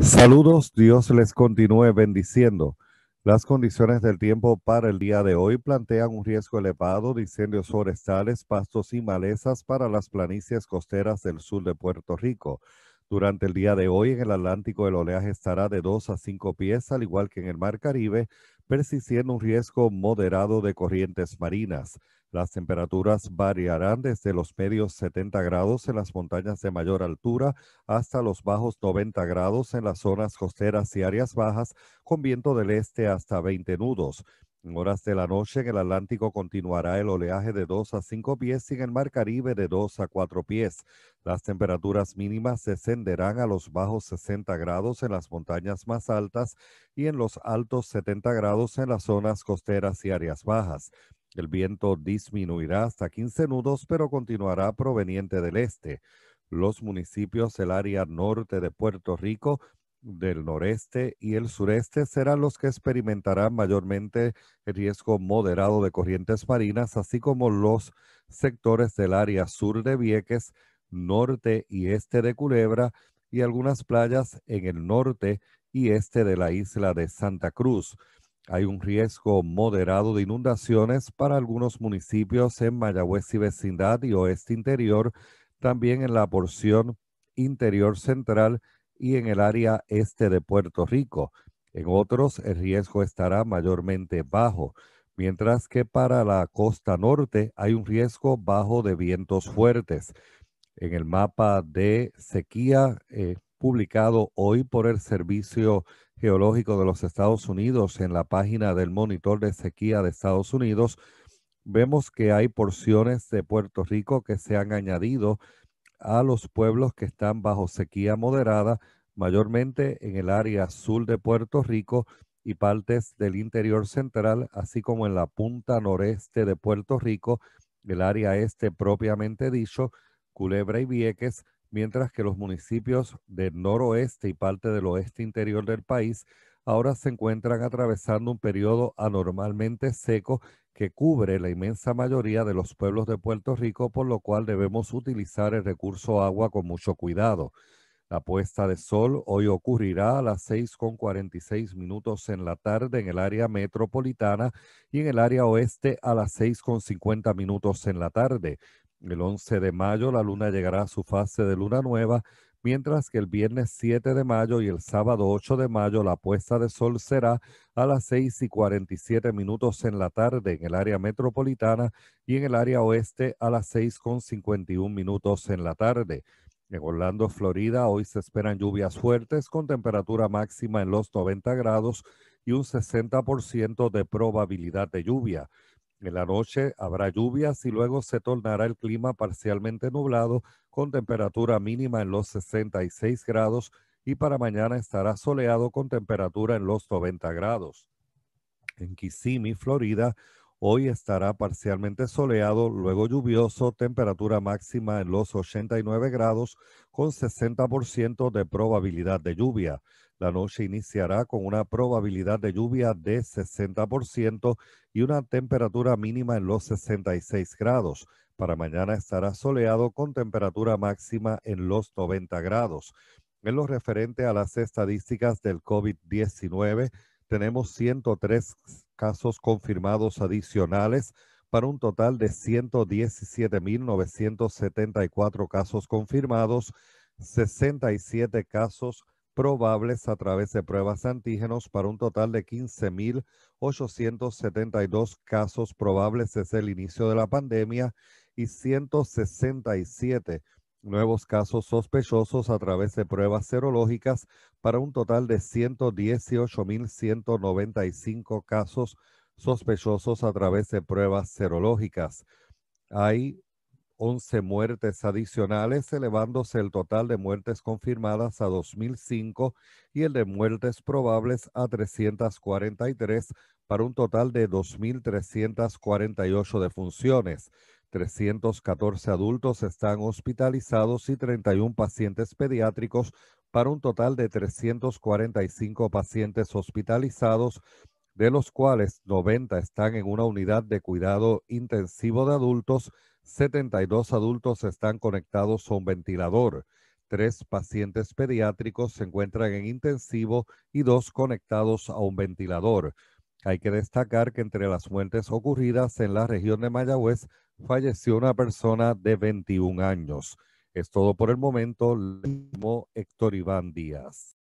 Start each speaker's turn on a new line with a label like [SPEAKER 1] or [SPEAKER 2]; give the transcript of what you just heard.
[SPEAKER 1] Saludos, Dios les continúe bendiciendo. Las condiciones del tiempo para el día de hoy plantean un riesgo elevado de incendios forestales, pastos y malezas para las planicies costeras del sur de Puerto Rico. Durante el día de hoy en el Atlántico el oleaje estará de 2 a 5 pies, al igual que en el Mar Caribe, persistiendo un riesgo moderado de corrientes marinas. Las temperaturas variarán desde los medios 70 grados en las montañas de mayor altura hasta los bajos 90 grados en las zonas costeras y áreas bajas, con viento del este hasta 20 nudos. En horas de la noche en el Atlántico continuará el oleaje de 2 a 5 pies y en el Mar Caribe de 2 a 4 pies. Las temperaturas mínimas descenderán a los bajos 60 grados en las montañas más altas y en los altos 70 grados en las zonas costeras y áreas bajas. El viento disminuirá hasta 15 nudos, pero continuará proveniente del este. Los municipios del área norte de Puerto Rico, del noreste y el sureste serán los que experimentarán mayormente el riesgo moderado de corrientes marinas, así como los sectores del área sur de Vieques, norte y este de Culebra y algunas playas en el norte y este de la isla de Santa Cruz. Hay un riesgo moderado de inundaciones para algunos municipios en Mayagüez y vecindad y oeste interior, también en la porción interior central y en el área este de Puerto Rico. En otros, el riesgo estará mayormente bajo, mientras que para la costa norte hay un riesgo bajo de vientos fuertes. En el mapa de sequía, eh, publicado hoy por el Servicio Geológico de los Estados Unidos en la página del Monitor de Sequía de Estados Unidos, vemos que hay porciones de Puerto Rico que se han añadido a los pueblos que están bajo sequía moderada, mayormente en el área sur de Puerto Rico y partes del interior central, así como en la punta noreste de Puerto Rico, el área este propiamente dicho, Culebra y Vieques, mientras que los municipios del noroeste y parte del oeste interior del país ahora se encuentran atravesando un periodo anormalmente seco que cubre la inmensa mayoría de los pueblos de Puerto Rico, por lo cual debemos utilizar el recurso agua con mucho cuidado. La puesta de sol hoy ocurrirá a las 6.46 minutos en la tarde en el área metropolitana y en el área oeste a las 6.50 minutos en la tarde, el 11 de mayo la luna llegará a su fase de luna nueva, mientras que el viernes 7 de mayo y el sábado 8 de mayo la puesta de sol será a las 6 y 47 minutos en la tarde en el área metropolitana y en el área oeste a las 6 con 51 minutos en la tarde. En Orlando, Florida, hoy se esperan lluvias fuertes con temperatura máxima en los 90 grados y un 60% de probabilidad de lluvia. En la noche habrá lluvias y luego se tornará el clima parcialmente nublado con temperatura mínima en los 66 grados y para mañana estará soleado con temperatura en los 90 grados. En Kissimmee, Florida, hoy estará parcialmente soleado, luego lluvioso, temperatura máxima en los 89 grados con 60% de probabilidad de lluvia. La noche iniciará con una probabilidad de lluvia de 60% y una temperatura mínima en los 66 grados. Para mañana estará soleado con temperatura máxima en los 90 grados. En lo referente a las estadísticas del COVID-19, tenemos 103 casos confirmados adicionales para un total de 117.974 casos confirmados, 67 casos probables a través de pruebas antígenos para un total de 15.872 casos probables desde el inicio de la pandemia y 167 nuevos casos sospechosos a través de pruebas serológicas para un total de 118.195 casos sospechosos a través de pruebas serológicas. Hay 11 muertes adicionales, elevándose el total de muertes confirmadas a 2.005 y el de muertes probables a 343 para un total de 2.348 defunciones. 314 adultos están hospitalizados y 31 pacientes pediátricos para un total de 345 pacientes hospitalizados, de los cuales 90 están en una unidad de cuidado intensivo de adultos 72 adultos están conectados a un ventilador. Tres pacientes pediátricos se encuentran en intensivo y dos conectados a un ventilador. Hay que destacar que entre las muertes ocurridas en la región de Mayagüez falleció una persona de 21 años. Es todo por el momento, Héctor Iván Díaz.